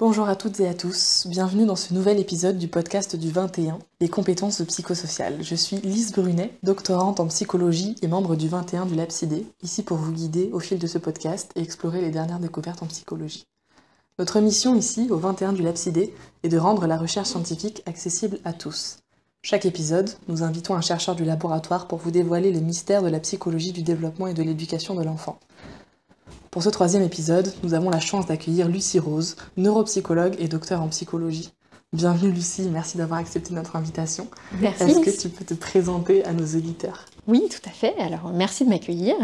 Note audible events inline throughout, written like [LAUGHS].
Bonjour à toutes et à tous, bienvenue dans ce nouvel épisode du podcast du 21, les compétences psychosociales. Je suis Lise Brunet, doctorante en psychologie et membre du 21 du LAPSIDÉ, ici pour vous guider au fil de ce podcast et explorer les dernières découvertes en psychologie. Notre mission ici, au 21 du LAPSIDÉ, est de rendre la recherche scientifique accessible à tous. Chaque épisode, nous invitons un chercheur du laboratoire pour vous dévoiler les mystères de la psychologie du développement et de l'éducation de l'enfant. Pour ce troisième épisode, nous avons la chance d'accueillir Lucie Rose, neuropsychologue et docteur en psychologie. Bienvenue Lucie, merci d'avoir accepté notre invitation. Merci. Est-ce que tu peux te présenter à nos auditeurs Oui, tout à fait. Alors, merci de m'accueillir.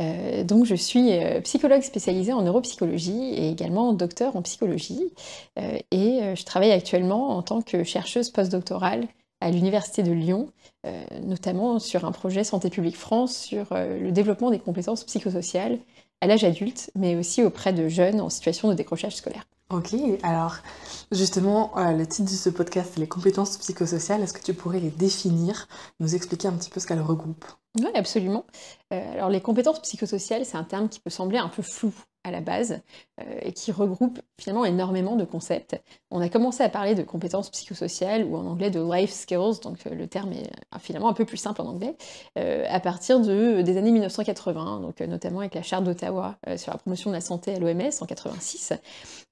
Euh, donc, je suis euh, psychologue spécialisée en neuropsychologie et également docteur en psychologie. Euh, et je travaille actuellement en tant que chercheuse postdoctorale à l'Université de Lyon, notamment sur un projet Santé publique France sur le développement des compétences psychosociales à l'âge adulte, mais aussi auprès de jeunes en situation de décrochage scolaire. Ok, alors justement, euh, le titre de ce podcast, c'est les compétences psychosociales. Est-ce que tu pourrais les définir, nous expliquer un petit peu ce qu'elles regroupent Oui, absolument. Euh, alors les compétences psychosociales, c'est un terme qui peut sembler un peu flou à la base euh, et qui regroupe finalement énormément de concepts. On a commencé à parler de compétences psychosociales ou en anglais de life skills, donc euh, le terme est euh, finalement un peu plus simple en anglais, à partir de, des années 1980, donc notamment avec la charte d'Ottawa sur la promotion de la santé à l'OMS en 1986,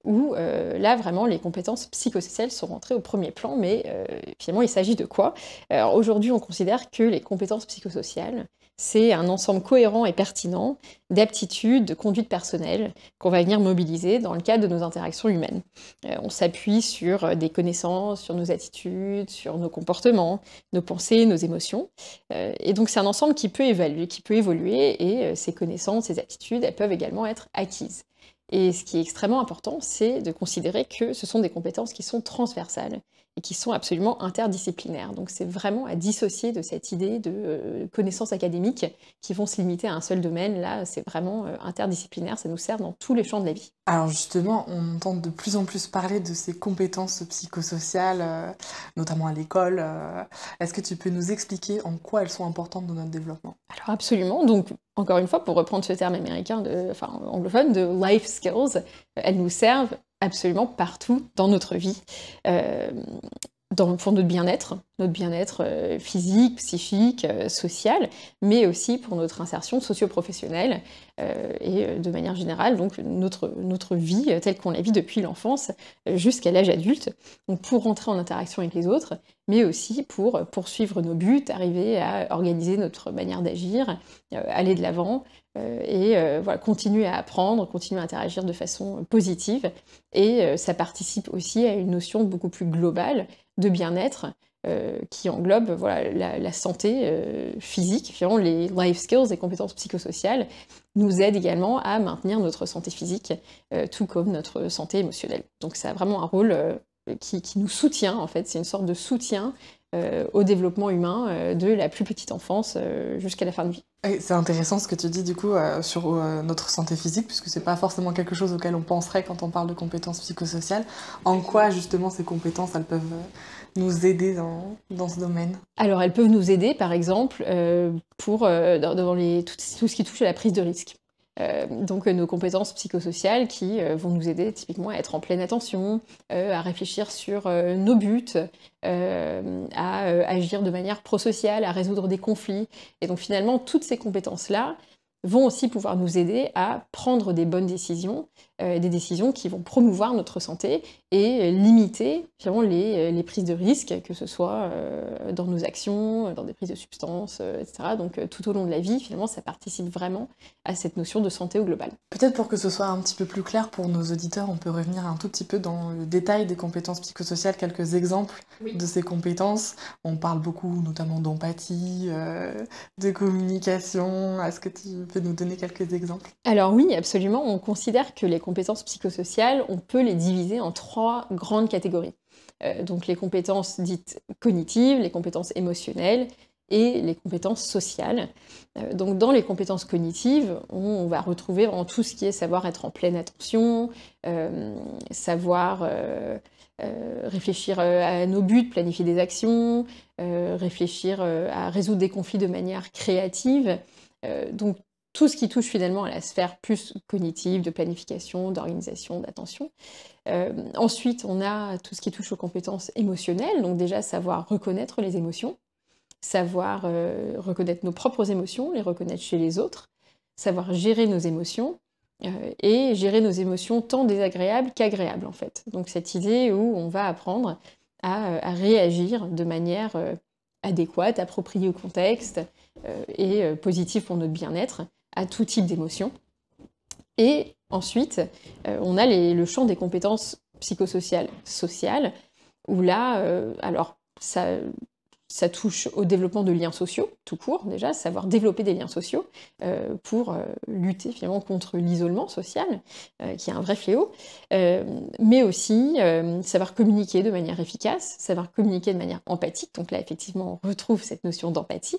où là vraiment les compétences psychosociales sont rentrées au premier plan, mais finalement il s'agit de quoi Aujourd'hui on considère que les compétences psychosociales c'est un ensemble cohérent et pertinent d'aptitudes, de conduite personnelle qu'on va venir mobiliser dans le cadre de nos interactions humaines. Euh, on s'appuie sur euh, des connaissances, sur nos attitudes, sur nos comportements, nos pensées, nos émotions. Euh, et donc c'est un ensemble qui peut évaluer, qui peut évoluer et ces connaissances, ces attitudes, elles peuvent également être acquises. Et ce qui est extrêmement important, c'est de considérer que ce sont des compétences qui sont transversales et qui sont absolument interdisciplinaires. Donc c'est vraiment à dissocier de cette idée de euh, connaissances académiques qui vont se limiter à un seul domaine. Là, c'est vraiment euh, interdisciplinaire, ça nous sert dans tous les champs de la vie. Alors justement, on entend de plus en plus parler de ces compétences psychosociales, euh, notamment à l'école. Est-ce que tu peux nous expliquer en quoi elles sont importantes dans notre développement Alors absolument. Donc encore une fois, pour reprendre ce terme américain, de, enfin anglophone, de life skills, elles nous servent absolument partout dans notre vie. Euh, pour notre bien-être, notre bien-être euh, physique, psychique, euh, social, mais aussi pour notre insertion socio-professionnelle euh, et de manière générale, donc notre, notre vie telle qu'on la vit depuis l'enfance jusqu'à l'âge adulte, donc pour rentrer en interaction avec les autres, mais aussi pour poursuivre nos buts, arriver à organiser notre manière d'agir, aller de l'avant et voilà, continuer à apprendre, continuer à interagir de façon positive. Et ça participe aussi à une notion beaucoup plus globale de bien-être euh, qui englobe voilà, la, santé euh, physique, les life skills, les compétences psychosociales, nous aident également à maintenir notre santé physique, euh, tout comme notre santé émotionnelle. Donc ça a vraiment un rôle qui, qui, nous soutient en fait, c'est une sorte de soutien euh, au développement humain euh, de la plus petite enfance euh, jusqu'à la fin de vie. C'est intéressant ce que tu dis du coup sur notre santé physique, puisque c'est pas forcément quelque chose auquel on penserait quand on parle de compétences psychosociales. En quoi justement ces compétences, elles peuvent nous aider dans, ce domaine Alors elles peuvent nous aider par exemple pour tout, ce qui touche à la prise de risque. Euh, donc euh, nos compétences psychosociales qui euh, vont nous aider typiquement à être en pleine attention, à réfléchir sur nos buts, à agir de manière prosociale, à résoudre des conflits. Et donc finalement, toutes ces compétences-là vont aussi pouvoir nous aider à prendre des bonnes décisions euh, des décisions qui vont promouvoir notre santé et euh, limiter finalement, les, euh, les, prises de risques, que ce soit dans nos actions, dans des prises de substances, etc. Donc tout au long de la vie, finalement, ça participe vraiment à cette notion de santé au global. Peut-être pour que ce soit un petit peu plus clair pour nos auditeurs, on peut revenir un tout petit peu dans le détail des compétences psychosociales, quelques exemples de ces compétences. On parle beaucoup notamment d'empathie, de communication. Est-ce que tu peux nous donner quelques exemples Alors oui, absolument. On considère que les compétences psychosociales, on peut les diviser en trois grandes catégories. Euh, donc les compétences dites cognitives, les compétences émotionnelles et les compétences sociales. Euh, donc dans les compétences cognitives, on, va retrouver en tout ce qui est savoir être en pleine attention, euh, savoir réfléchir à nos buts, planifier des actions, réfléchir à résoudre des conflits de manière créative. donc tout ce qui touche finalement à la sphère plus cognitive, de planification, d'organisation, d'attention. Euh, ensuite, on a tout ce qui touche aux compétences émotionnelles, donc déjà savoir reconnaître les émotions, savoir euh, reconnaître nos propres émotions, les reconnaître chez les autres, savoir gérer nos émotions, euh, et gérer nos émotions tant désagréables qu'agréables en fait. Donc cette idée où on va apprendre à, réagir de manière adéquate, appropriée au contexte et positive pour notre bien-être, à tout type d'émotions. Et ensuite, euh, on a le champ des compétences psychosociales, sociales, où là, euh, alors, ça, ça touche au développement de liens sociaux, tout court déjà, savoir développer des liens sociaux euh, pour euh, lutter finalement contre l'isolement social, euh, qui est un vrai fléau, mais aussi savoir communiquer de manière efficace, savoir communiquer de manière empathique, donc là effectivement on retrouve cette notion d'empathie,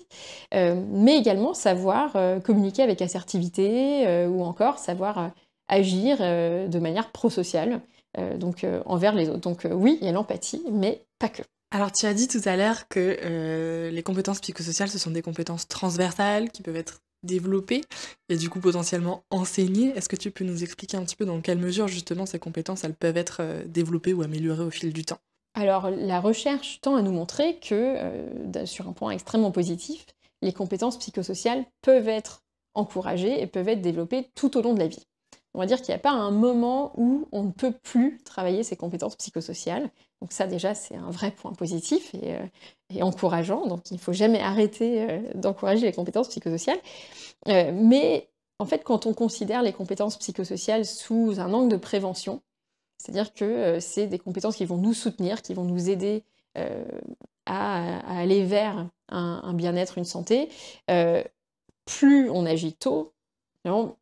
mais également savoir communiquer avec assertivité ou encore savoir agir de manière prosociale, donc envers les autres. Donc oui, il y a l'empathie, mais pas que. Alors tu as dit tout à l'heure que euh, les compétences psychosociales, ce sont des compétences transversales qui peuvent être développées et du coup potentiellement enseignées. Est-ce que tu peux nous expliquer un petit peu dans quelle mesure justement ces compétences, elles peuvent être euh, développées ou améliorées au fil du temps Alors la recherche tend à nous montrer que, euh, sur un point extrêmement positif, les compétences psychosociales peuvent être encouragées et peuvent être développées tout au long de la vie. On va dire qu'il n'y a pas un moment où on ne peut plus travailler ses compétences psychosociales. Donc ça déjà, c'est un vrai point positif et, euh, encourageant. Donc il ne faut jamais arrêter euh, d'encourager les compétences psychosociales. Euh, mais en fait, quand on considère les compétences psychosociales sous un angle de prévention, c'est-à-dire que c'est des compétences qui vont nous soutenir, qui vont nous aider à, aller vers un, bien-être, une santé. plus on agit tôt,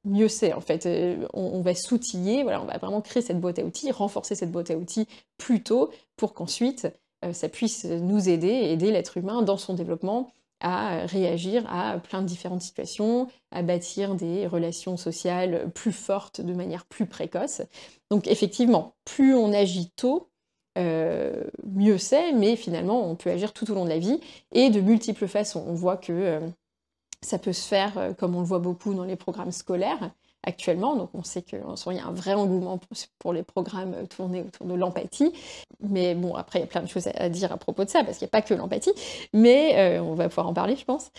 mieux c'est en fait. Euh, on, va s'outiller, voilà, on va vraiment créer cette boîte à outils, renforcer cette boîte à outils plus tôt pour qu'ensuite euh, ça puisse nous aider, aider l'être humain dans son développement à réagir à plein de différentes situations, à bâtir des relations sociales plus fortes de manière plus précoce. Donc effectivement, plus on agit tôt, euh, mieux c'est, mais finalement on peut agir tout au long de la vie et de multiples façons. On voit que ça peut se faire, euh, comme on le voit beaucoup dans les programmes scolaires actuellement, donc on sait qu'il y a un vrai engouement pour les programmes euh, tournés autour de l'empathie, mais bon, après, il y a plein de choses à dire à propos de ça, parce qu'il n'y a pas que l'empathie, mais euh, on va pouvoir en parler, je pense.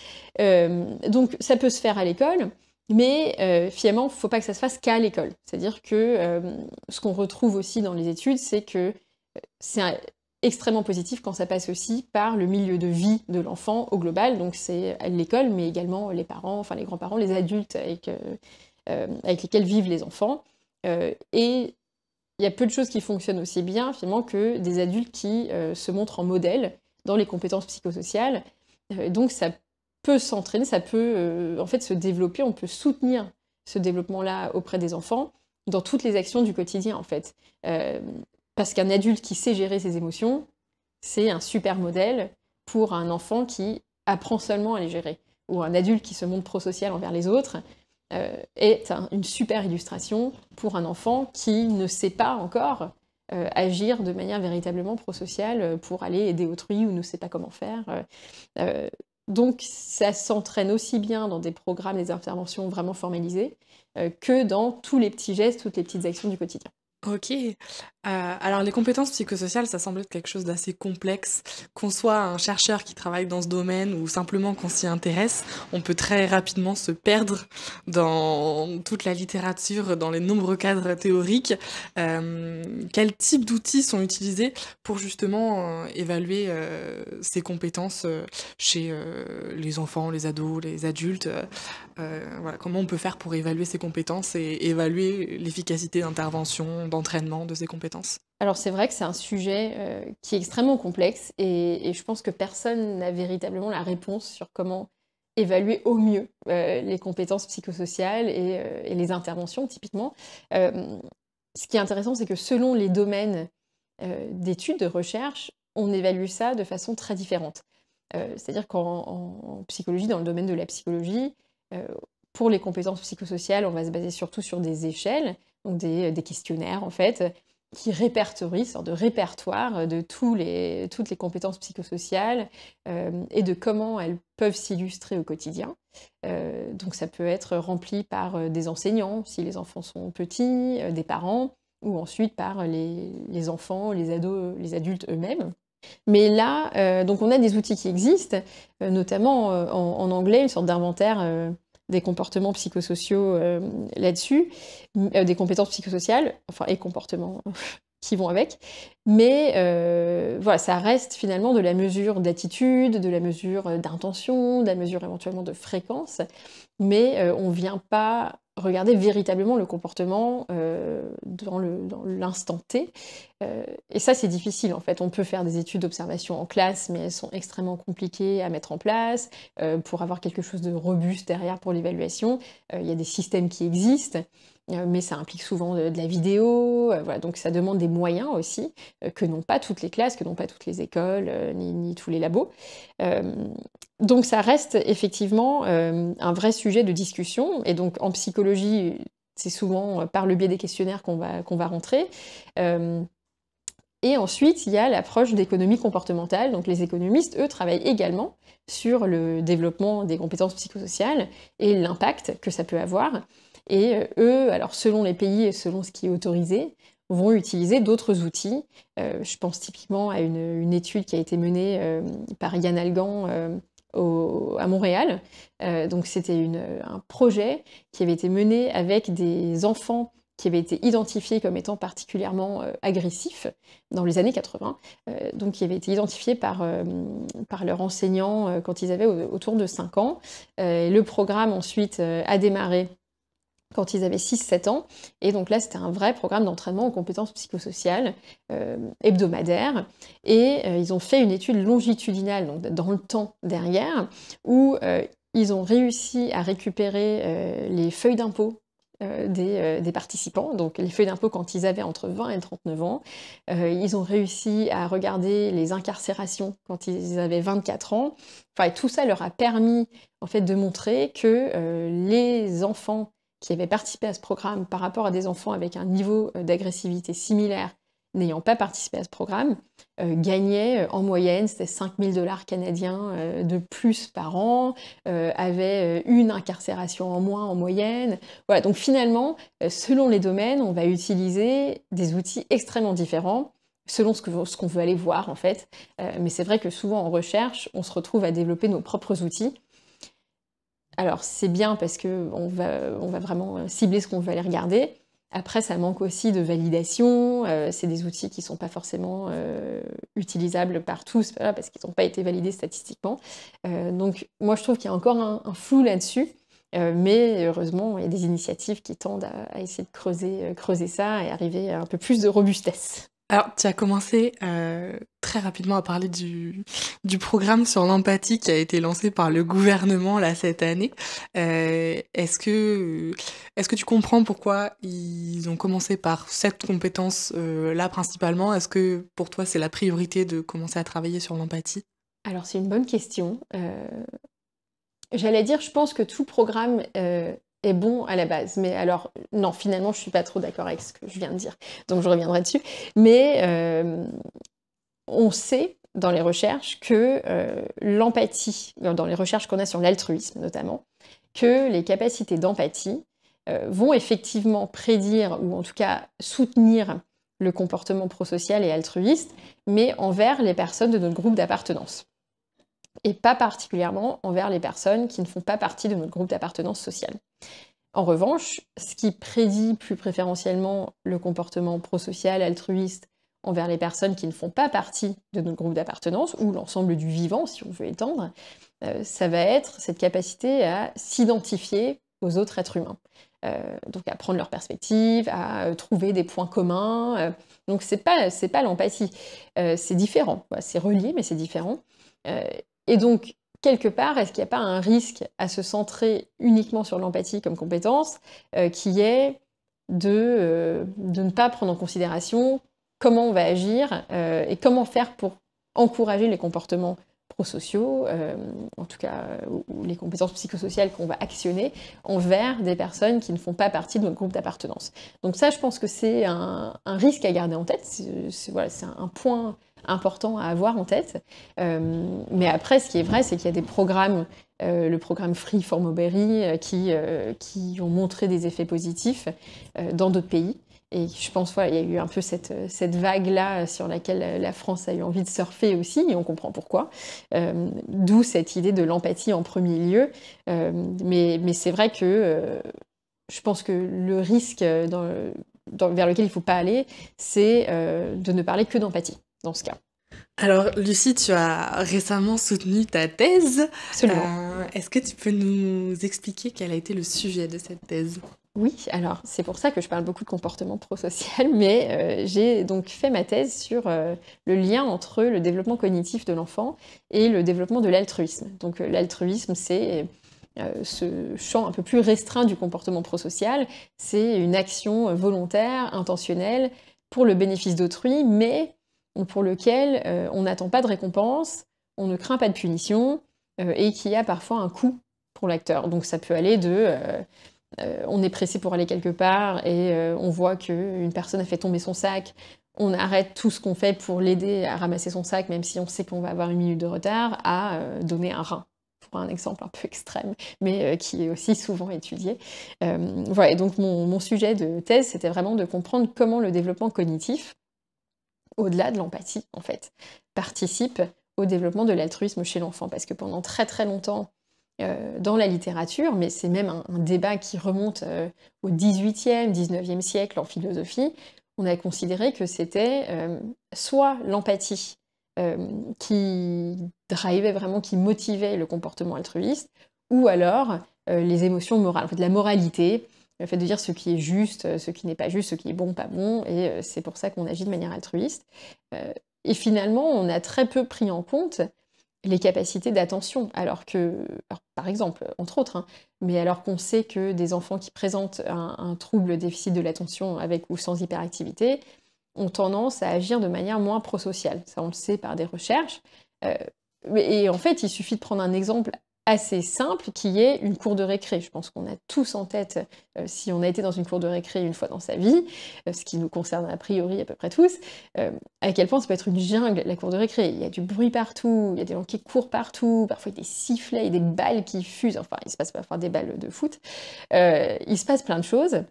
donc ça peut se faire à l'école, mais finalement, il ne faut pas que ça se fasse qu'à l'école. C'est-à-dire que ce qu'on retrouve aussi dans les études, c'est que c'est extrêmement positif quand ça passe aussi par le milieu de vie de l'enfant au global, donc c'est l'école, mais également les parents, enfin les grands-parents, les adultes avec, euh, euh, avec, lesquels vivent les enfants. Euh, et il y a peu de choses qui fonctionnent aussi bien finalement que des adultes qui se montrent en modèle dans les compétences psychosociales. donc ça peut s'entraîner, ça peut en fait se développer, on peut soutenir ce développement-là auprès des enfants dans toutes les actions du quotidien en fait. Parce qu'un adulte qui sait gérer ses émotions, c'est un super modèle pour un enfant qui apprend seulement à les gérer. Ou un adulte qui se montre prosocial envers les autres euh, est une super illustration pour un enfant qui ne sait pas encore euh, agir de manière véritablement prosociale euh, pour aller aider autrui ou ne sait pas comment faire. donc ça s'entraîne aussi bien dans des programmes, des interventions vraiment formalisées, que dans tous les petits gestes, toutes les petites actions du quotidien. OK. Euh, alors les compétences psychosociales, ça semble être quelque chose d'assez complexe. Qu'on soit un chercheur qui travaille dans ce domaine ou simplement qu'on s'y intéresse, on peut très rapidement se perdre dans toute la littérature, dans les nombreux cadres théoriques. Euh, quels types d'outils sont utilisés pour justement, euh, évaluer, ces compétences, chez, les enfants, les ados, les adultes? comment on peut faire pour évaluer ces compétences et évaluer l'efficacité d'intervention, d'entraînement, de ces compétences Alors c'est vrai que c'est un sujet euh, qui est extrêmement complexe et, je pense que personne n'a véritablement la réponse sur comment évaluer au mieux euh, les compétences psychosociales et, euh, et les interventions typiquement. ce qui est intéressant, c'est que selon les domaines d'études, de recherche, on évalue ça de façon très différente. C'est-à-dire qu'en psychologie, dans le domaine de la psychologie, pour les compétences psychosociales, on va se baser surtout sur des échelles donc euh, des, questionnaires en fait, qui répertorient, sorte de répertoire euh, de tous les, toutes les compétences psychosociales euh, et de comment elles peuvent s'illustrer au quotidien. donc ça peut être rempli par des enseignants si les enfants sont petits, des parents, ou ensuite par les, enfants, les ados, les adultes eux-mêmes. Mais là, donc on a des outils qui existent, notamment en, en, anglais, une sorte d'inventaire des comportements psychosociaux euh, là-dessus, euh, des compétences psychosociales, enfin, et comportements [LAUGHS] qui vont avec. Mais euh, voilà, ça reste finalement de la mesure d'attitude, de la mesure d'intention, de la mesure éventuellement de fréquence, mais on vient pas regarder véritablement le comportement euh, dans l'instant T. Euh, et ça, c'est difficile en fait. On peut faire des études d'observation en classe, mais elles sont extrêmement compliquées à mettre en place. Euh, pour avoir quelque chose de robuste derrière pour l'évaluation, il y a des systèmes qui existent. Euh, mais ça implique souvent de, la vidéo, euh, donc ça demande des moyens aussi euh, que n'ont pas toutes les classes, que n'ont pas toutes les écoles, ni, tous les labos. donc ça reste effectivement un vrai sujet de discussion, et donc en psychologie, c'est souvent par le biais des questionnaires qu'on va, qu'on va rentrer. Et ensuite, il y a l'approche d'économie comportementale. Donc les économistes, eux, travaillent également sur le développement des compétences psychosociales et l'impact que ça peut avoir. Et euh, eux, alors selon les pays et selon ce qui est autorisé, vont utiliser d'autres outils. Euh, je pense typiquement à une, étude qui a été menée euh, par Yann Algan à Montréal. donc c'était un projet qui avait été mené avec des enfants qui avaient été identifiés comme étant particulièrement agressifs dans les années 80, donc qui avaient été identifiés par, leurs enseignants quand ils avaient autour de 5 ans. le programme ensuite a démarré quand ils avaient 6-7 ans. Et donc là, c'était un vrai programme d'entraînement aux compétences psychosociales euh, hebdomadaires Et euh, ils ont fait une étude longitudinale, donc dans le temps derrière, où euh, ils ont réussi à récupérer les feuilles d'impôt des, participants, donc les feuilles d'impôt quand ils avaient entre 20 et 39 ans. ils ont réussi à regarder les incarcérations quand ils avaient 24 ans. Enfin, tout ça leur a permis en fait de montrer que les enfants qui avaient participé à ce programme par rapport à des enfants avec un niveau euh, d'agressivité similaire n'ayant pas participé à ce programme euh, gagnaient euh, en moyenne, c'était 5000 dollars canadiens de plus par an, avaient une incarcération en moins en moyenne. Voilà, donc finalement, selon les domaines, on va utiliser des outils extrêmement différents selon ce qu'on veut aller voir en fait. mais c'est vrai que souvent en recherche, on se retrouve à développer nos propres outils alors c'est bien parce que on va, on va vraiment euh, cibler ce qu'on veut aller regarder. Après, ça manque aussi de validation. Euh, c'est des outils qui ne sont pas forcément euh, utilisables par tous parce qu'ils n'ont pas été validés statistiquement. donc moi, je trouve qu'il y a encore un, flou là-dessus. mais heureusement, il y a des initiatives qui tendent à, essayer de creuser, creuser ça et arriver à un peu plus de robustesse. Alors, tu as commencé très rapidement à parler du, du programme sur l'empathie qui a été lancé par le gouvernement là cette année. Euh, est-ce que est-ce que tu comprends pourquoi ils ont commencé par cette compétence euh, là principalement Est-ce que pour toi c'est la priorité de commencer à travailler sur l'empathie Alors c'est une bonne question. Euh, j'allais dire, je pense que tout programme est bon à la base. Mais alors, non, finalement, je suis pas trop d'accord avec ce que je viens de dire, donc je reviendrai dessus. Mais on sait dans les recherches que euh, l'empathie, dans les recherches qu'on a sur l'altruisme notamment, que les capacités d'empathie euh, vont effectivement prédire ou en tout cas soutenir le comportement prosocial et altruiste, mais envers les personnes de notre groupe d'appartenance. Et pas particulièrement envers les personnes qui ne font pas partie de notre groupe d'appartenance sociale. En revanche, ce qui prédit plus préférentiellement le comportement prosocial, altruiste envers les personnes qui ne font pas partie de notre groupe d'appartenance, ou l'ensemble du vivant, si on veut étendre, euh, ça va être cette capacité à s'identifier aux autres êtres humains. Euh, donc à prendre leur perspective, à euh, trouver des points communs. donc c'est pas, c'est pas l'empathie, c'est différent, c'est relié mais c'est différent. et donc quelque part, est-ce qu'il n'y a pas un risque à se centrer uniquement sur l'empathie comme compétence, qui est de, de ne pas prendre en considération comment on va agir euh, et comment faire pour encourager les comportements prosociaux, euh, en tout cas euh, ou, les compétences psychosociales qu'on va actionner envers des personnes qui ne font pas partie de notre groupe d'appartenance. Donc ça, je pense que c'est un, risque à garder en tête. C'est voilà, un, un point important à avoir en tête. mais après, ce qui est vrai, c'est qu'il y a des programmes, le programme Free for Mobility, qui, qui ont montré des effets positifs dans d'autres pays. Et je pense qu'il y a eu un peu cette, euh, vague-là euh, sur laquelle euh, la France a eu envie de surfer aussi, et on comprend pourquoi. D'où cette idée de l'empathie en premier lieu. mais, c'est vrai que je pense que le risque vers lequel il ne faut pas aller, c'est de ne parler que d'empathie dans ce cas. Alors Lucie, tu as récemment soutenu ta thèse. Absolument. Est-ce que tu peux nous expliquer quel a été le sujet de cette thèse oui, alors c'est pour ça que je parle beaucoup de comportement prosocial, [LAUGHS] mais euh, j'ai donc fait ma thèse sur euh, le lien entre le développement cognitif de l'enfant et le développement de l'altruisme. Donc euh, l'altruisme, c'est ce champ un peu plus restreint du comportement prosocial, c'est une action volontaire, intentionnelle, pour le bénéfice d'autrui, mais pour lequel on n'attend pas de récompense, on ne craint pas de punition, et qui a parfois un coût pour l'acteur. Donc ça peut aller de... Euh, on est pressé pour aller quelque part et euh, on voit qu'une personne a fait tomber son sac, on arrête tout ce qu'on fait pour l'aider à ramasser son sac, même si on sait qu'on va avoir une minute de retard, à euh, donner un rein pour un exemple un peu extrême, mais qui est aussi souvent étudié. voilà, donc mon sujet de thèse, c'était vraiment de comprendre comment le développement cognitif, au-delà de l'empathie en fait, participe au développement de l'altruisme chez l'enfant. Parce que pendant très très longtemps, euh, dans la littérature, mais c'est même un, débat qui remonte euh, au 18e, 19e siècle en philosophie, on a considéré que c'était euh, soit l'empathie qui drivait vraiment, qui motivait le comportement altruiste, ou alors les émotions morales, la moralité, le fait de dire ce qui est juste, ce qui n'est pas juste, ce qui est bon, pas bon, et c'est pour ça qu'on agit de manière altruiste. et finalement, on a très peu pris en compte les capacités d'attention, alors que, par exemple, entre autres, hein, mais alors qu'on sait que des enfants qui présentent un, trouble déficit de l'attention avec ou sans hyperactivité ont tendance à agir de manière moins prosociale. Ça, on le sait par des recherches. Euh, et en fait, il suffit de prendre un exemple assez simple qui est une cour de récré. Je pense qu'on a tous en tête, euh, si on a été dans une cour de récré une fois dans sa vie, euh, ce qui nous concerne a priori à peu près tous, euh, à quel point ça peut être une jungle, la cour de récré. Il y a du bruit partout, il y a des gens qui courent partout, parfois il y a des sifflets, et des balles qui fusent, enfin il se passe parfois des balles de foot, il se passe plein de choses.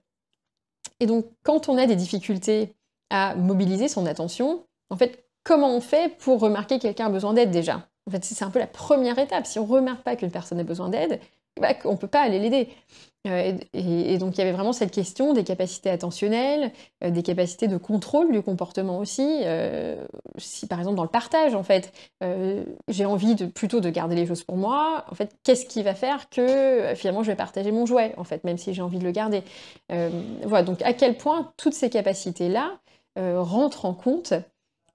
Et donc quand on a des difficultés à mobiliser son attention, en fait, comment on fait pour remarquer quelqu'un a besoin d'aide déjà en fait, c'est un peu la première étape. Si on ne remarque pas qu'une personne a besoin d'aide, bah, on ne peut pas aller l'aider. Euh, et, donc il y avait vraiment cette question des capacités attentionnelles, euh, des capacités de contrôle du comportement aussi. Euh, si par exemple dans le partage, en fait, j'ai envie de, plutôt de garder les choses pour moi, en fait, qu'est-ce qui va faire que finalement je vais partager mon jouet, en fait, même si j'ai envie de le garder. voilà, donc à quel point toutes ces capacités-là rentrent en compte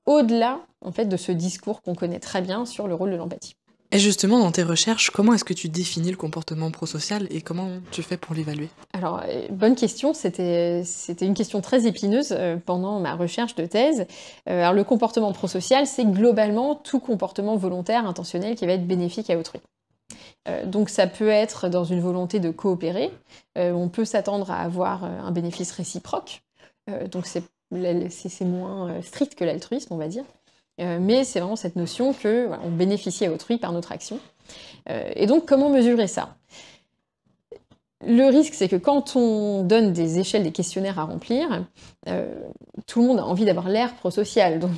au-delà en fait de ce discours qu'on connaît très bien sur le rôle de l'empathie. Et justement, dans tes recherches, comment est-ce que tu définis le comportement prosocial et comment tu fais pour l'évaluer Alors, euh, bonne question, c'était une question très épineuse euh, pendant ma recherche de thèse. Euh, alors, le comportement prosocial, c'est globalement tout comportement volontaire, intentionnel, qui va être bénéfique à autrui. Donc ça peut être dans une volonté de coopérer, on peut s'attendre à avoir un bénéfice réciproque, donc c'est c'est moins euh, strict que l'altruisme, on va dire. Euh, mais c'est vraiment cette notion que on bénéficie à autrui par notre action. Euh, et donc, comment mesurer ça le risque, c'est que quand on donne des échelles, des questionnaires à remplir, tout le monde a envie d'avoir l'air prosocial. Donc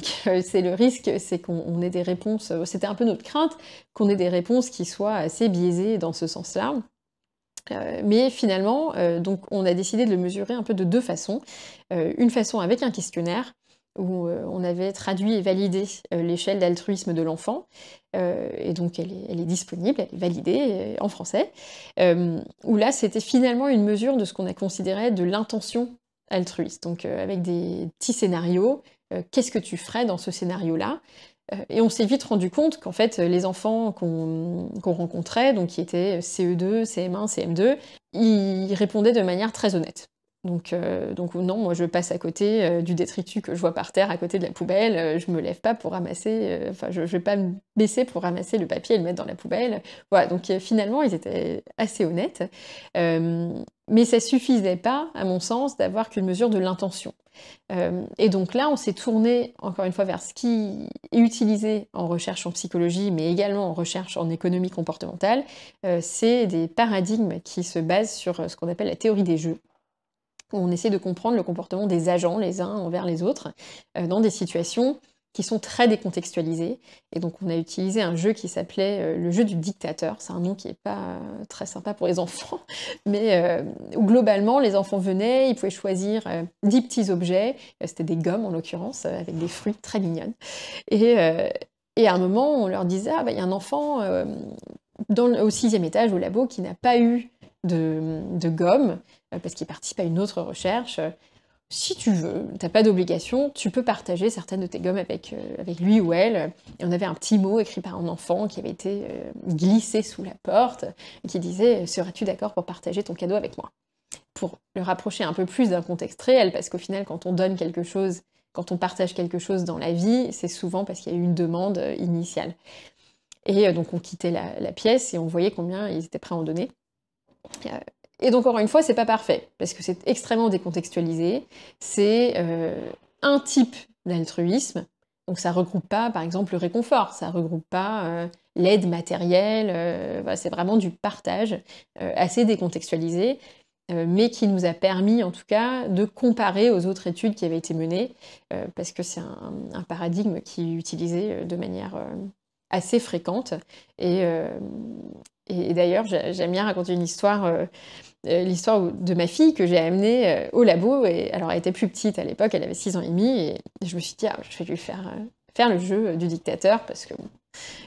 c'est le risque, c'est qu'on ait des réponses, c'était un peu notre crainte, qu'on ait des réponses qui soient assez biaisées dans ce sens-là mais finalement, euh, donc on a décidé de le mesurer un peu de deux façons. Euh, une façon avec un questionnaire où euh, on avait traduit et validé l'échelle d'altruisme de l'enfant, et donc elle est, elle est, disponible, elle est validée en français, où là c'était finalement une mesure de ce qu'on a considéré de l'intention altruiste, donc avec des petits scénarios, qu'est-ce que tu ferais dans ce scénario-là euh, et on s'est vite rendu compte qu'en fait, les enfants qu'on rencontrait, donc qui étaient CE2, CM1, CM2, ils répondaient de manière très honnête. Donc, euh, non, moi je passe à côté euh, du détritus que je vois par terre, à côté de la poubelle, je me lève pas pour ramasser, enfin je, ne vais pas me baisser pour ramasser le papier et le mettre dans la poubelle. Voilà, donc finalement ils étaient assez honnêtes, mais ça suffisait pas, à mon sens, d'avoir qu'une mesure de l'intention. Euh, et donc là, on s'est tourné encore une fois vers ce qui est utilisé en recherche en psychologie, mais également en recherche en économie comportementale. Euh, c'est des paradigmes qui se basent sur euh, ce qu'on appelle la théorie des jeux. Où on essaie de comprendre le comportement des agents les uns envers les autres dans des situations qui sont très décontextualisés. Et donc on a utilisé un jeu qui s'appelait euh, le jeu du dictateur. C'est un nom qui n'est pas euh, très sympa pour les [LAUGHS] enfants, mais euh, globalement les enfants venaient, ils pouvaient choisir dix petits objets, c'était des gommes en l'occurrence, avec des fruits très mignonnes. Et, et, à un moment on leur disait, ah bah, il y a un enfant dans, au sixième étage au labo qui n'a pas eu de, de gomme parce qu'il participe à une autre recherche si tu veux, tu t'as pas d'obligation, tu peux partager certaines de tes gommes euh, avec, lui ou elle. Et on avait un petit mot écrit par un enfant qui avait été euh, glissé sous la porte et qui disait euh, seras tu d'accord pour partager ton cadeau avec moi Pour le rapprocher un peu plus d'un contexte réel, parce qu'au final, quand on donne quelque chose, quand on partage quelque chose dans la vie, c'est souvent parce qu'il y a eu une demande initiale. Et donc on quittait la, la pièce et on voyait combien ils étaient prêts à en donner. Et donc, encore une fois, c'est pas parfait, parce que c'est extrêmement décontextualisé. C'est euh, un type d'altruisme, donc ça regroupe pas, par exemple, le réconfort, ça regroupe pas euh, l'aide matérielle, euh, c'est vraiment du partage assez décontextualisé, mais qui nous a permis, en tout cas, de comparer aux autres études qui avaient été menées, parce que c'est un, paradigme qui est utilisé de manière assez fréquente et, et, d'ailleurs, j'aime bien raconter une histoire, euh, euh, l'histoire de ma fille que j'ai amenée euh, au labo. Et, alors, elle était plus petite à l'époque, elle avait 6 ans et demi, et je me suis dit, ah, je vais lui faire faire le jeu du dictateur, parce que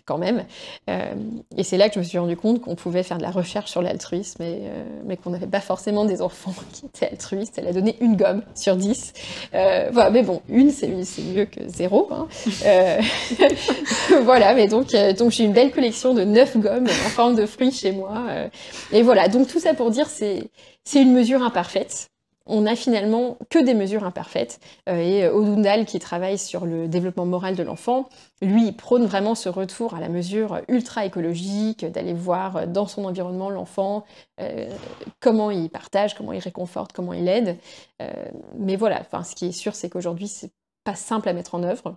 quand même. Euh, et c'est là que je me suis rendu compte qu'on pouvait faire de la recherche sur l'altruisme, euh, mais qu'on n'avait pas forcément des enfants [LAUGHS] qui étaient altruistes. Elle a donné une gomme sur dix. Euh, mais bon, une, c'est, mieux que zéro. Hein. [LAUGHS] voilà, mais donc, donc j'ai une belle collection de neuf gommes en forme de fruits chez moi. et voilà, donc tout ça pour dire c'est, c'est une mesure imparfaite on n'a finalement que des mesures imparfaites. Euh, et euh, Odundal, qui travaille sur le développement moral de l'enfant, lui prône vraiment ce retour à la mesure ultra écologique, d'aller voir dans son environnement l'enfant, euh, comment il partage, comment il réconforte, comment il aide. mais voilà, enfin, ce qui est sûr, c'est qu'aujourd'hui, c'est pas simple à mettre en œuvre,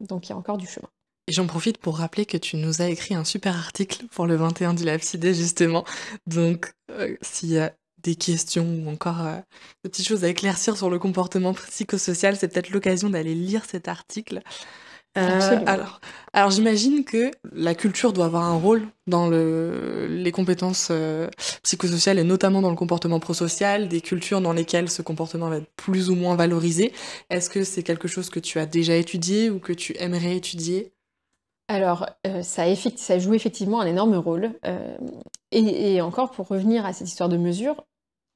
donc il y a encore du chemin. Et J'en profite pour rappeler que tu nous as écrit un super article pour le 21 du Lapsidé, justement. Donc, s'il y a des questions ou encore euh, de petites choses à éclaircir sur le comportement psychosocial, c'est peut-être l'occasion d'aller lire cet article. Euh, alors, alors j'imagine que la culture doit avoir un rôle dans les compétences euh, psychosociales et notamment dans le comportement prosocial, des cultures dans lesquelles ce comportement va être plus ou moins valorisé. Est-ce que c'est quelque chose que tu as déjà étudié ou que tu aimerais étudier alors, ça, joue effectivement un énorme rôle. et, encore, pour revenir à cette histoire de mesure,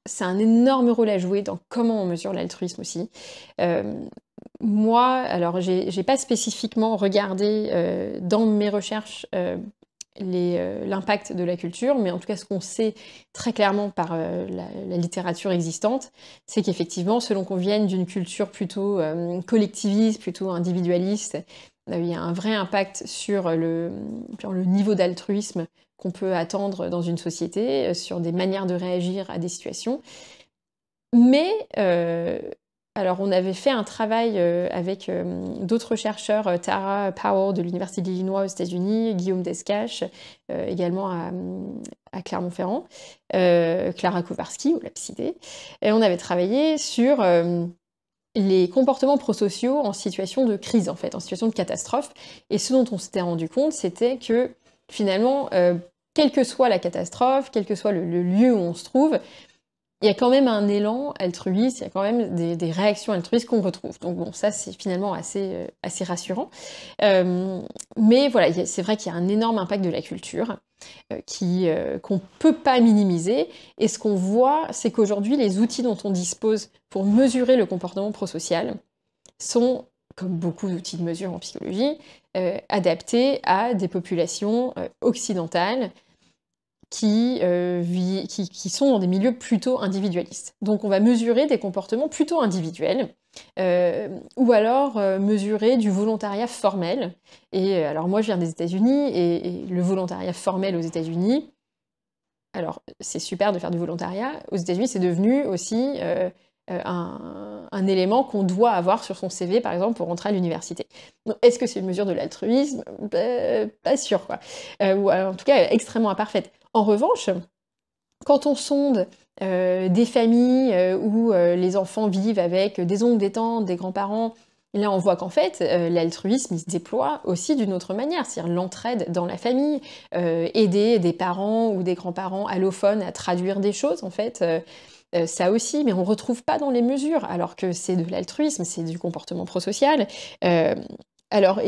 c'est un énorme rôle à jouer dans comment on mesure l'altruisme aussi. Euh, moi, alors n'ai pas spécifiquement regardé euh, dans mes recherches euh, l'impact de la culture, mais en tout cas ce qu'on sait très clairement par la, littérature existante, c'est qu'effectivement, selon qu'on vienne d'une culture plutôt collectiviste, plutôt individualiste, il y a un vrai impact sur le niveau d'altruisme qu'on peut attendre dans une société, euh, sur des manières de réagir à des situations. Mais euh, alors, on avait fait un travail euh, avec d'autres chercheurs, Tara Power de l'Université d'Illinois aux États-Unis, Guillaume Descache, également à, Clermont-Ferrand, Clara Kowarski, ou l'a Et on avait travaillé sur les comportements prosociaux en situation de crise, en fait, en situation de catastrophe. Et ce dont on s'était rendu compte, c'était que finalement, euh, quelle que soit la catastrophe, quel que soit le, lieu où on se trouve, il y a quand même un élan altruiste, il y a quand même des, réactions altruistes qu'on retrouve. Donc bon, ça c'est finalement assez, euh, rassurant. Euh, mais voilà, c'est vrai qu'il y a un énorme impact de la culture qu'on ne peut pas minimiser. Et ce qu'on voit, c'est qu'aujourd'hui, les outils dont on dispose pour mesurer le comportement prosocial sont, comme beaucoup d'outils de mesure en psychologie, euh, adapté à des populations euh, occidentales euh, qui, qui, sont dans des milieux plutôt individualistes. Donc on va mesurer des comportements plutôt individuels. ou alors mesurer du volontariat formel. Et alors moi je viens des États-Unis et, et le volontariat formel aux États-Unis, alors c'est super de faire du volontariat, aux États-Unis c'est devenu aussi euh, un, élément qu'on doit avoir sur son CV, par exemple, pour rentrer à l'université. Est-ce que c'est une mesure de l'altruisme ben, Pas sûr, quoi. Euh, ou euh, en tout cas, extrêmement imparfaite. En revanche, quand on sonde des familles où les enfants vivent avec des oncles, des tantes, des grands-parents, Là, on voit qu'en fait, l'altruisme, il se déploie aussi d'une autre manière, c'est-à-dire l'entraide dans la famille, aider des parents ou des grands-parents allophones à traduire des choses, en fait, euh, ça aussi, mais on ne retrouve pas dans les mesures, alors que c'est de l'altruisme, c'est du comportement prosocial. Euh, alors,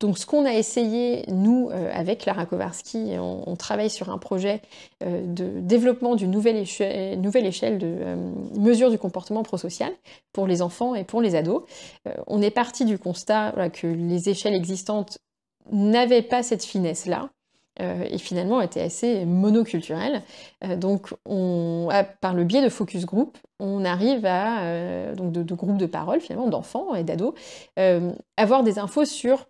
donc ce qu'on a essayé, nous, euh, avec Lara Kowarski, on, travaille sur un projet de développement d'une nouvelle échelle, de mesure du comportement prosocial pour les enfants et pour les ados. on est parti du constat que les échelles existantes n'avaient pas cette finesse-là, euh, et finalement était assez monoculturel. Euh, donc, on, par le biais de focus group, on arrive à, euh, donc de, groupes de parole finalement, d'enfants et d'ados, avoir des infos sur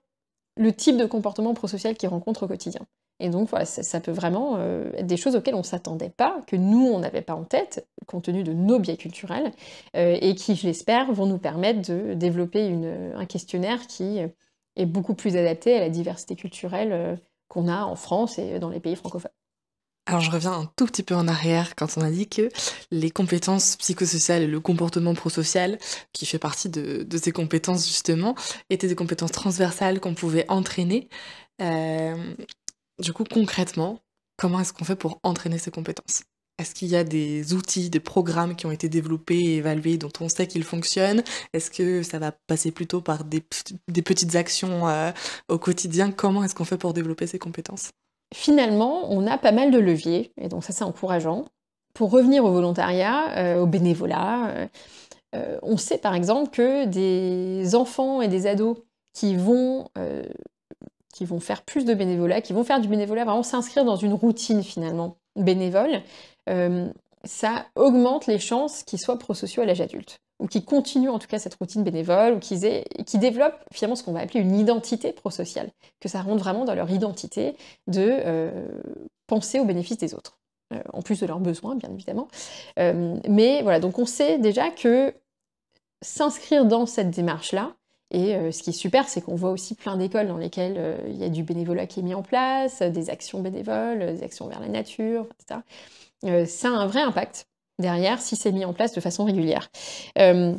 le type de comportement prosocial qu'ils rencontrent au quotidien. Et donc voilà, ça, peut vraiment être des choses auxquelles on ne s'attendait pas, que nous, on n'avait pas en tête, compte tenu de nos biais culturels, et qui, je l'espère, vont nous permettre de développer une, un questionnaire qui est beaucoup plus adapté à la diversité culturelle qu'on a en France et dans les pays francophones. Alors je reviens un tout petit peu en arrière quand on a dit que les compétences psychosociales et le comportement prosocial, qui fait partie de, ces compétences justement, étaient des compétences transversales qu'on pouvait entraîner. Euh, du coup, concrètement, comment est-ce qu'on fait pour entraîner ces compétences est-ce qu'il y a des outils, des programmes qui ont été développés et évalués dont on sait qu'ils fonctionnent Est-ce que ça va passer plutôt par des, petites actions euh, au quotidien Comment est-ce qu'on fait pour développer ces compétences Finalement, on a pas mal de leviers, et donc ça c'est encourageant. Pour revenir au volontariat, euh, au bénévolat, euh, on sait par exemple que des enfants et des ados qui vont qui vont faire plus de bénévolat, qui vont faire du bénévolat, vraiment s'inscrire dans une routine finalement bénévole, euh, ça augmente les chances qu'ils soient prosociaux à l'âge adulte, ou qu'ils continuent en tout cas cette routine bénévole, ou qu'ils développent finalement ce qu'on va appeler une identité prosociale, que ça rentre vraiment dans leur identité de euh, penser au bénéfice des autres, euh, en plus de leurs besoins bien évidemment. mais voilà, donc on sait déjà que s'inscrire dans cette démarche-là, et ce qui est super, c'est qu'on voit aussi plein d'écoles dans lesquelles il y a du bénévolat qui est mis en place, des actions bénévoles, des actions vers la nature, etc ça euh, a un vrai impact derrière si c'est mis en place de façon régulière. Euh,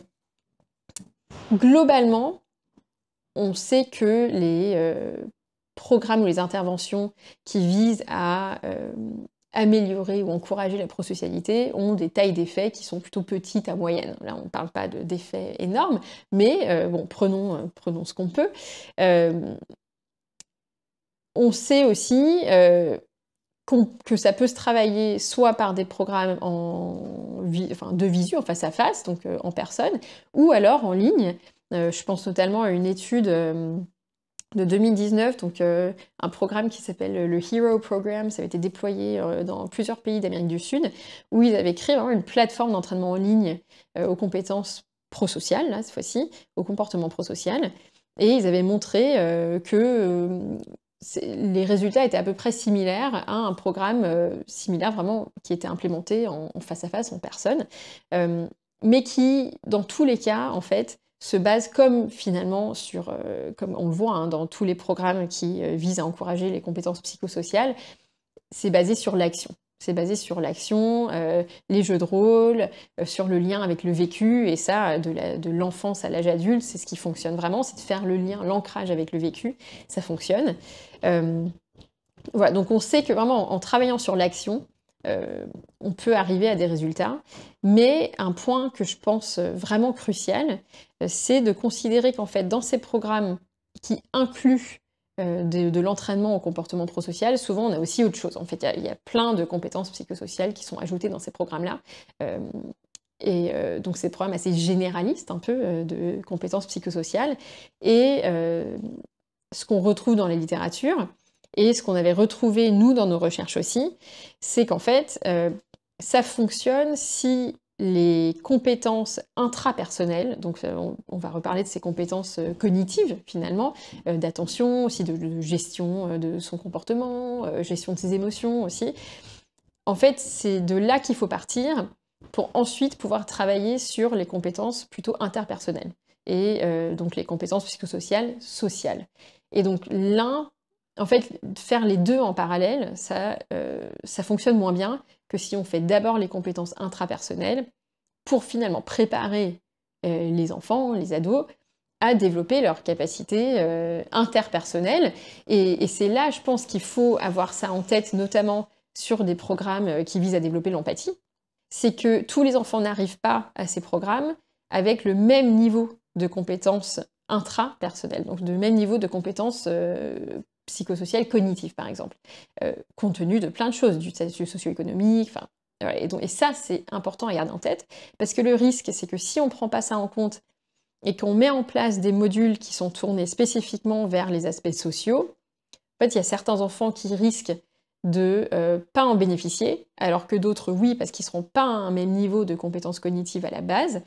globalement, on sait que les euh, programmes ou les interventions qui visent à améliorer ou encourager la prosocialité ont des tailles d'effets qui sont plutôt petites à moyennes. Là, on ne parle pas d'effets énormes, mais bon, prenons, prenons ce qu'on peut on sait aussi, que ça peut se travailler soit par des programmes en de visu, en face à face, donc euh, en personne, ou alors en ligne. Euh, je pense notamment à une étude euh, de 2019, donc un programme qui s'appelle le Hero Program, ça a été déployé dans plusieurs pays d'Amérique du Sud, où ils avaient créé vraiment une plateforme d'entraînement en ligne aux compétences prosociales, là cette fois-ci, au comportement prosocial, et ils avaient montré que les résultats étaient à peu près similaires à un programme euh, similaire vraiment qui était implémenté en, face à face, en personne, euh, mais qui, dans tous les cas, en fait, se base comme finalement sur, euh, comme on le voit hein, dans tous les programmes qui visent à encourager les compétences psychosociales, c'est basé sur l'action. C'est basé sur l'action, euh, les jeux de rôle, euh, sur le lien avec le vécu. Et ça, de l'enfance à l'âge adulte, c'est ce qui fonctionne vraiment, c'est de faire le lien, l'ancrage avec le vécu. Ça fonctionne. Euh, voilà, donc on sait que vraiment en travaillant sur l'action, on peut arriver à des résultats. Mais un point que je pense vraiment crucial, c'est de considérer qu'en fait, dans ces programmes qui incluent euh, de, l'entraînement au comportement prosocial, souvent on a aussi autre chose. En fait, il y, a plein de compétences psychosociales qui sont ajoutées dans ces programmes-là. Euh, et euh, donc, c'est programmes assez généralistes, un peu, de compétences psychosociales. Et ce qu'on retrouve dans la littérature, et ce qu'on avait retrouvé, nous, dans nos recherches aussi, c'est qu'en fait, ça fonctionne si les compétences intrapersonnelles, donc on, va reparler de ces compétences euh, cognitives finalement, euh, d'attention aussi, de, gestion euh, de son comportement, gestion de ses émotions aussi. En fait, c'est de là qu'il faut partir pour ensuite pouvoir travailler sur les compétences plutôt interpersonnelles et donc les compétences psychosociales, sociales. Et donc l'un en fait, faire les deux en parallèle, ça, euh, ça fonctionne moins bien que si on fait d'abord les compétences intrapersonnelles pour finalement préparer euh, les enfants, les ados, à développer leurs capacités euh, interpersonnelles. Et, c'est là, je pense, qu'il faut avoir ça en tête, notamment sur des programmes qui visent à développer l'empathie. C'est que tous les enfants n'arrivent pas à ces programmes avec le même niveau de compétences intrapersonnelles, donc le même niveau de compétences psychosocial cognitif, par exemple, euh, compte tenu de plein de choses, du statut socio-économique, Et, ça, c'est important à garder en tête, parce que le risque, c'est que si on ne prend pas ça en compte et qu'on met en place des modules qui sont tournés spécifiquement vers les aspects sociaux, en fait, il y a certains enfants qui risquent de ne euh, pas en bénéficier, alors que d'autres oui, parce qu'ils ne seront pas à un même niveau de compétences cognitives à la base.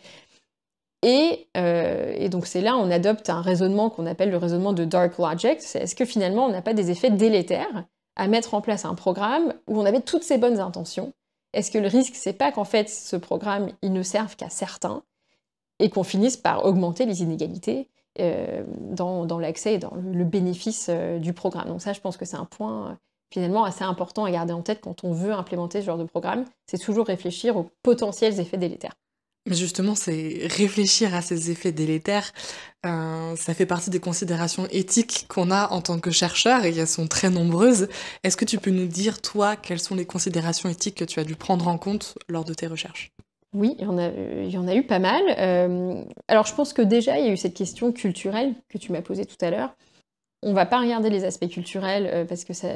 Euh, et, donc c'est là on adopte un raisonnement qu'on appelle le raisonnement de dark logic, c'est est-ce que finalement on n'a pas des effets délétères à mettre en place un programme où on avait toutes ces bonnes intentions Est-ce que le risque c'est pas qu'en fait ce programme il ne serve qu'à certains et qu'on finisse par augmenter les inégalités euh, dans, l'accès et dans le, bénéfice euh, du programme Donc ça je pense que c'est un point finalement assez important à garder en tête quand on veut implémenter ce genre de programme, c'est toujours réfléchir aux potentiels effets délétères. Mais Justement, c'est réfléchir à ces effets délétères. Euh, ça fait partie des considérations éthiques qu'on a en tant que chercheur et elles sont très nombreuses. Est-ce que tu peux nous dire, toi, quelles sont les considérations éthiques que tu as dû prendre en compte lors de tes recherches oui, il y, en a, eu pas mal. Euh, alors je pense que déjà, il y a eu cette question culturelle que tu m'as posée tout à l'heure. On ne va pas regarder les aspects culturels euh, parce que ça,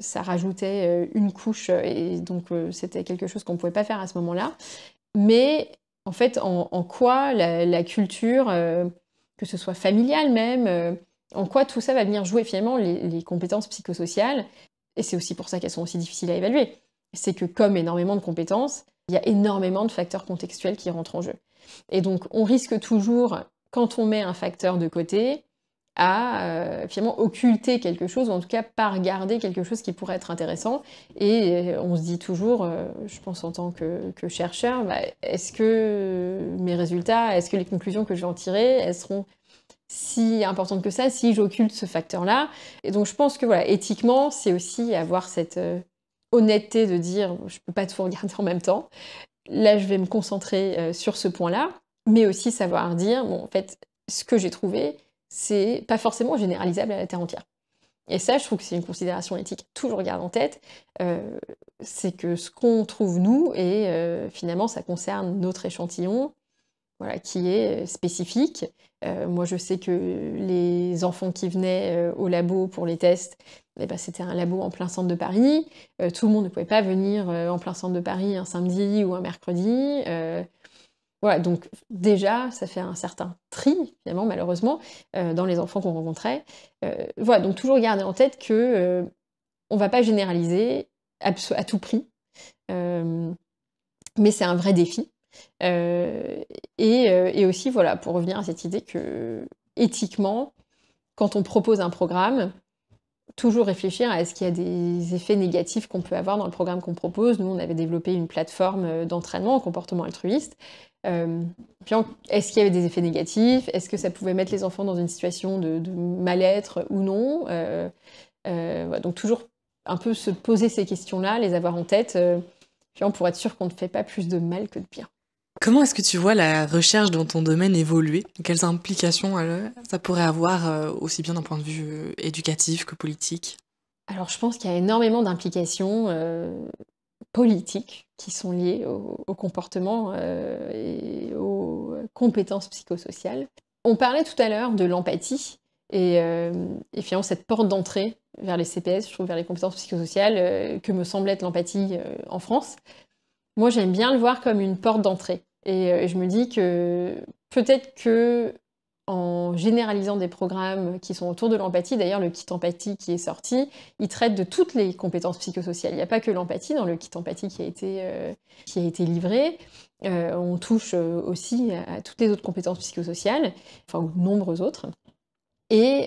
ça rajoutait une couche et donc c'était quelque chose qu'on ne pouvait pas faire à ce moment-là. Mais en fait, en, quoi la, culture, euh, que ce soit familiale même, euh, en quoi tout ça va venir jouer finalement les, les compétences psychosociales. Et c'est aussi pour ça qu'elles sont aussi difficiles à évaluer. C'est que comme énormément de compétences, il y a énormément de facteurs contextuels qui rentrent en jeu. Et donc, on risque toujours, quand on met un facteur de côté, à euh, finalement occulter quelque chose, ou en tout cas pas regarder quelque chose qui pourrait être intéressant. Et euh, on se dit toujours, euh, je pense en tant que, chercheur, bah, est-ce que mes résultats, est-ce que les conclusions que je vais en tirer, elles seront si importantes que ça si j'occulte ce facteur-là Et donc je pense que voilà, éthiquement, c'est aussi avoir cette honnêteté de dire, je ne peux pas tout regarder en même temps. Là, je vais me concentrer sur ce point-là, mais aussi savoir dire, bon, en fait, ce que j'ai trouvé, c'est pas forcément généralisable à la Terre entière. Et ça, je trouve que c'est une considération éthique toujours garder en tête. Euh, c'est que ce qu'on trouve nous, et euh, finalement, ça concerne notre échantillon, voilà, qui est euh, spécifique. moi, je sais que les enfants qui venaient au labo pour les tests, eh ben, c'était un labo en plein centre de Paris. tout le monde ne pouvait pas venir en plein centre de Paris un samedi ou un mercredi donc déjà, ça fait un certain tri, finalement, malheureusement, euh, dans les enfants qu'on rencontrait. Euh, voilà, donc toujours garder en tête que ne euh, on va pas généraliser à, tout prix, mais c'est un vrai défi. Et, et, aussi, voilà, pour revenir à cette idée que éthiquement, quand on propose un programme, toujours réfléchir à est-ce qu'il y a des effets négatifs qu'on peut avoir dans le programme qu'on propose. Nous, on avait développé une plateforme euh, d'entraînement en comportement altruiste. Euh, puis, est-ce qu'il y avait des effets négatifs Est-ce que ça pouvait mettre les enfants dans une situation de, mal-être ou non euh, Donc, toujours un peu se poser ces questions-là, les avoir en tête, puis pour être sûr qu'on ne fait pas plus de mal que de bien. Comment est-ce que tu vois la recherche dans ton domaine évoluer Quelles implications euh, ça pourrait avoir, euh, aussi bien d'un point de vue euh, éducatif que politique Alors je pense qu'il y a énormément d'implications politiques qui sont liées au, comportement et aux compétences psychosociales. On parlait tout à l'heure de l'empathie et, finalement cette porte d'entrée vers les CPS, je trouve vers les compétences psychosociales, que me semble être l'empathie en France moi j'aime bien le voir comme une porte d'entrée. Euh, et, je me dis que peut-être que en généralisant des programmes qui sont autour de l'empathie. D'ailleurs, le kit empathie qui est sorti, il traite de toutes les compétences psychosociales. Il n'y a pas que l'empathie dans le kit empathie qui a été, euh, livré. Euh, on touche aussi à toutes les autres compétences psychosociales, enfin, nombreuses autres. Et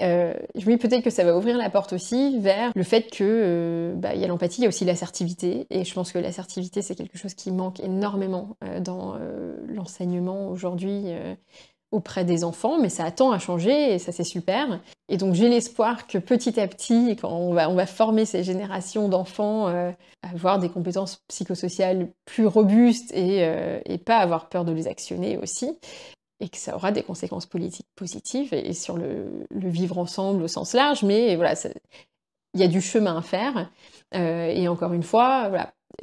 je me dis peut-être que ça va ouvrir la porte aussi vers le fait que euh, bah, y a l'empathie, il y a aussi l'assertivité. Et je pense que l'assertivité, c'est quelque chose qui manque énormément euh, dans euh, l'enseignement aujourd'hui auprès des enfants, mais ça attend à changer et ça c'est super. Et donc j'ai l'espoir que petit à petit, quand on va, former ces générations d'enfants à avoir des compétences psychosociales plus robustes et, et, pas avoir peur de les actionner aussi, et que ça aura des conséquences politiques positives et, sur le, vivre ensemble au sens large. Mais voilà, il y a du chemin à faire. Euh, et encore une fois,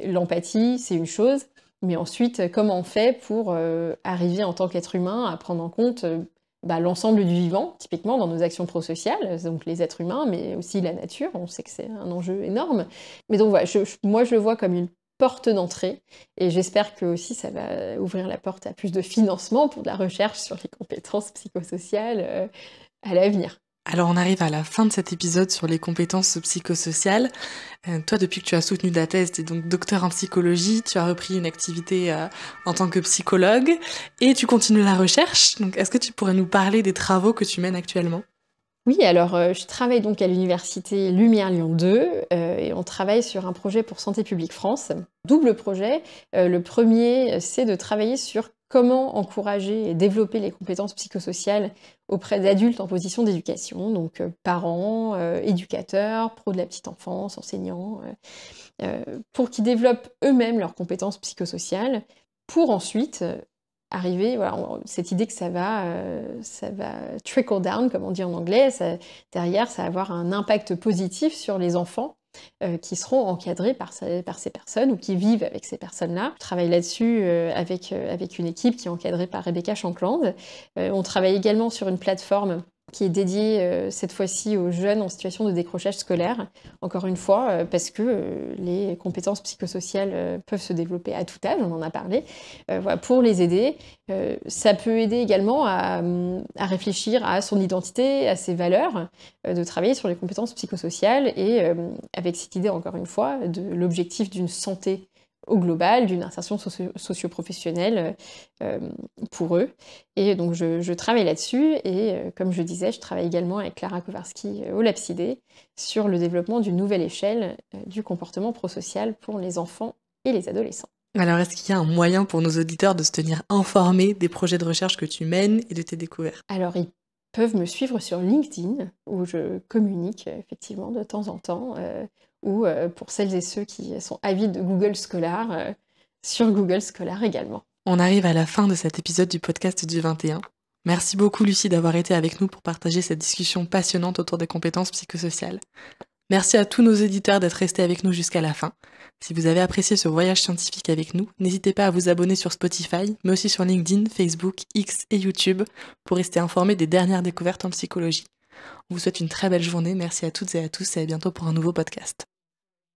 l'empathie, c'est une chose. Mais ensuite, comment on fait pour euh, arriver en tant qu'être humain à prendre en compte euh, bah, l'ensemble du vivant, typiquement dans nos actions prosociales, donc les êtres humains, mais aussi la nature. On sait que c'est un enjeu énorme. Mais donc voilà, moi je le vois comme une porte d'entrée. Et j'espère que aussi ça va ouvrir la porte à plus de financement pour de la recherche sur les compétences psychosociales euh, à l'avenir. Alors on arrive à la fin de cet épisode sur les compétences psychosociales. Euh, toi, depuis que tu as soutenu ta thèse, tu es donc docteur en psychologie, tu as repris une activité euh, en tant que psychologue et tu continues la recherche. Donc est-ce que tu pourrais nous parler des travaux que tu mènes actuellement oui, alors euh, je travaille donc à l'université Lumière Lyon 2 euh, et on travaille sur un projet pour Santé publique France. Double projet. Euh, le premier, c'est de travailler sur comment encourager et développer les compétences psychosociales auprès d'adultes en position d'éducation, donc parents, éducateurs, pros de la petite enfance, enseignants, pour qu'ils développent eux-mêmes leurs compétences psychosociales pour ensuite arriver, voilà, cette idée que ça va, euh, ça va trickle down, comme on dit en anglais, derrière, ça va avoir un impact positif sur les enfants euh, qui seront encadrés par, ces, par ces personnes ou qui vivent avec ces personnes-là. Je travaille là-dessus euh, avec, avec une équipe qui est encadrée par Rebecca Shankland. on travaille également sur une plateforme qui est dédié euh, cette fois-ci aux jeunes en situation de décrochage scolaire, encore une fois, euh, parce que euh, les compétences psychosociales peuvent se développer à tout âge, on en a parlé, voilà, pour les aider. ça peut aider également à, hum, à, réfléchir à son identité, à ses valeurs, de travailler sur les compétences psychosociales et avec cette idée, encore une fois, de l'objectif d'une santé au global d'une insertion socio-professionnelle euh, euh, pour eux. Et donc je, travaille là-dessus et euh, comme je disais, je travaille également avec Clara Kowarski au Lapsidé sur le développement d'une nouvelle échelle du comportement prosocial pour les enfants et les adolescents. Alors est-ce qu'il y a un moyen pour nos auditeurs de se tenir informés des projets de recherche que tu mènes et de tes découvertes Alors ils peuvent me suivre sur LinkedIn où je communique effectivement de temps en temps euh, pour celles et ceux qui sont avides de Google Scholar, euh, sur Google Scholar également. On arrive à la fin de cet épisode du podcast du 21. Merci beaucoup Lucie d'avoir été avec nous pour partager cette discussion passionnante autour des compétences psychosociales. Merci à tous nos éditeurs d'être restés avec nous jusqu'à la fin. Si vous avez apprécié ce voyage scientifique avec nous, n'hésitez pas à vous abonner sur Spotify, mais aussi sur LinkedIn, Facebook, X et YouTube pour rester informé des dernières découvertes en psychologie. On vous souhaite une très belle journée, merci à toutes et à tous et à bientôt pour un nouveau podcast.